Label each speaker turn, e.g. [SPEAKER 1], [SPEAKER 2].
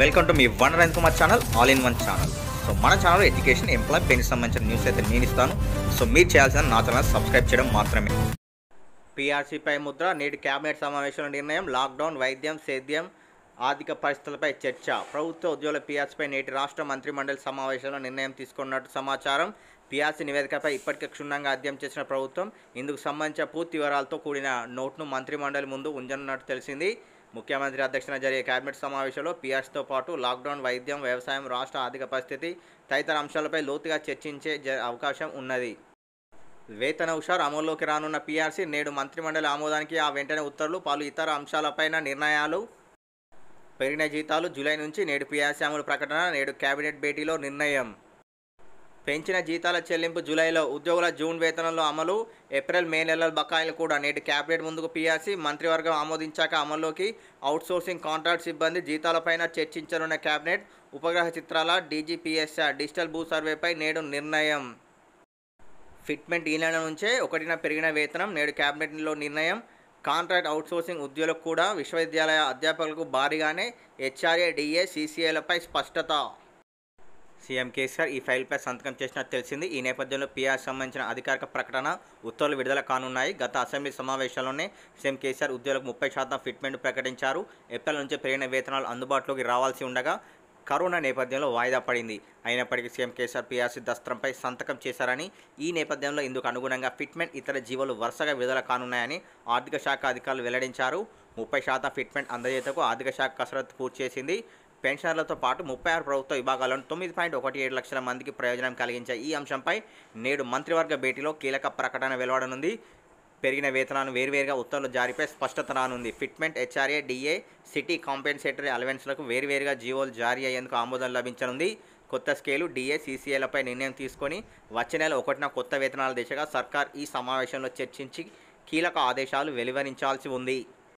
[SPEAKER 1] welcome to మీ వన్ రన్ Kumar channel all in one channel so మన ఛానల్ ఎడ్యుకేషన్ ఎంప్లాయ్ పెన్ సంబంధించిన న్యూస్ అయితే నేను ఇస్తాను సో మీరు చేయాల్సిన నా ఛానల్ సబ్స్క్రైబ్ చేయడం మాత్రమే పీఆర్సీపై ముద్ర నేటి క్యాబినెట్ సమావేశంలో నిర్ణయం లాక్డౌన్ వైద్యం సేద్యం ఆర్థిక పరిస్థితులపై చర్చ ప్రభుత్వ ఉద్యోగుల పీఆర్సీపై నేటి రాష్ట్ర మంత్రిమండలి సమావేశంలో నిర్ణయం తీసుకున్నట్టు సమాచారం పిఆర్సీ నివేదికపై ఇప్పటికే క్షుణ్ణంగా అధ్యయనం చేసిన ప్రభుత్వం ఇందుకు సంబంధించిన పూర్తి వివరాలతో కూడిన నోట్ను మంత్రిమండలి ముందు ఉంచనున్నట్టు తెలిసింది ముఖ్యమంత్రి అధ్యక్షన జరిగే కేబినెట్ సమావేశంలో పిఆర్స్తో పాటు లాక్డౌన్ వైద్యం వ్యవసాయం రాష్ట్ర ఆర్థిక పరిస్థితి తదితర అంశాలపై లోతుగా చర్చించే అవకాశం ఉన్నది వేతన హుషారు అమల్లోకి రానున్న పీఆర్సీ నేడు మంత్రిమండలి ఆమోదానికి ఆ వెంటనే ఉత్తర్వులు పలు ఇతర అంశాలపైన నిర్ణయాలు పెరిగిన జీతాలు జూలై నుంచి నేడు పీఆర్సీ అమలు ప్రకటన నేడు కేబినెట్ భేటీలో నిర్ణయం పెంచిన జీతాల చెల్లింపు జూలైలో ఉద్యోగుల జూన్ వేతనంలో అమలు ఏప్రిల్ మే నెలల బకాయిలు కూడా నేటి క్యాబినెట్ ముందుకు పీఆర్సీ మంత్రివర్గం ఆమోదించాక అమల్లోకి అవుట్సోర్సింగ్ కాంట్రాక్ట్ సిబ్బంది జీతాలపైన చర్చించనున్న క్యాబినెట్ ఉపగ్రహ చిత్రాల డీజీపీఎస్ఆర్ డిజిటల్ భూ సర్వేపై నేడు నిర్ణయం ఫిట్మెంట్ ఈ నెల నుంచే ఒకటిన పెరిగిన వేతనం నేడు క్యాబినెట్లో నిర్ణయం కాంట్రాక్ట్ అవుట్సోర్సింగ్ ఉద్యోగులకు కూడా విశ్వవిద్యాలయ అధ్యాపకులకు భారీగానే హెచ్ఆర్ఏ డిఏ సిసిఏలపై స్పష్టత సీఎం కేసీఆర్ ఈ ఫైల్పై సంతకం చేసినట్టు తెలిసింది ఈ నేపథ్యంలో పీఆర్ సంబంధించిన అధికారిక ప్రకటన ఉత్తర్వులు విడుదల కానున్నాయి గత అసెంబ్లీ సమావేశాల్లోనే సీఎం కేసీఆర్ ఉద్యోగులకు ముప్పై శాతం ఫిట్మెంట్ ప్రకటించారు ఏప్రిల్ నుంచి పెరిగిన వేతనాలు అందుబాటులోకి రావాల్సి ఉండగా కరోనా నేపథ్యంలో వాయిదా పడింది అయినప్పటికీ సీఎం కేసీఆర్ పీఆర్సీ దస్త్రంపై సంతకం చేశారని ఈ నేపథ్యంలో ఇందుకు అనుగుణంగా ఫిట్మెంట్ ఇతర జీవులు వరుసగా విడుదల కానున్నాయని ఆర్థిక శాఖ అధికారులు వెల్లడించారు ముప్పై శాతం ఫిట్మెంట్ అందజేతకు ఆర్థిక శాఖ కసరత్తు పూర్తి చేసింది పెన్షనర్లతో పాటు ముప్పై ఆరు ప్రభుత్వ విభాగాలను తొమ్మిది పాయింట్ ఒకటి ఏడు లక్షల మందికి ప్రయోజనం కలిగించే ఈ అంశంపై నేడు మంత్రివర్గ భేటీలో కీలక ప్రకటన వెలువడనుంది పెరిగిన వేతనాలను వేర్వేరుగా ఉత్తర్వులు జారీపై స్పష్టత రానుంది fitment HRA DA city compensatory అలవెన్స్లకు వేర్వేరుగా జీవోలు జారీ అయ్యేందుకు ఆమోదం లభించనుంది కొత్త స్కేలు డిఏ సిసిఏలపై నిర్ణయం తీసుకొని వచ్చే నెల ఒకటిన కొత్త వేతనాల దిశగా సర్కార్ ఈ సమావేశంలో చర్చించి కీలక ఆదేశాలు వెలువరించాల్సి ఉంది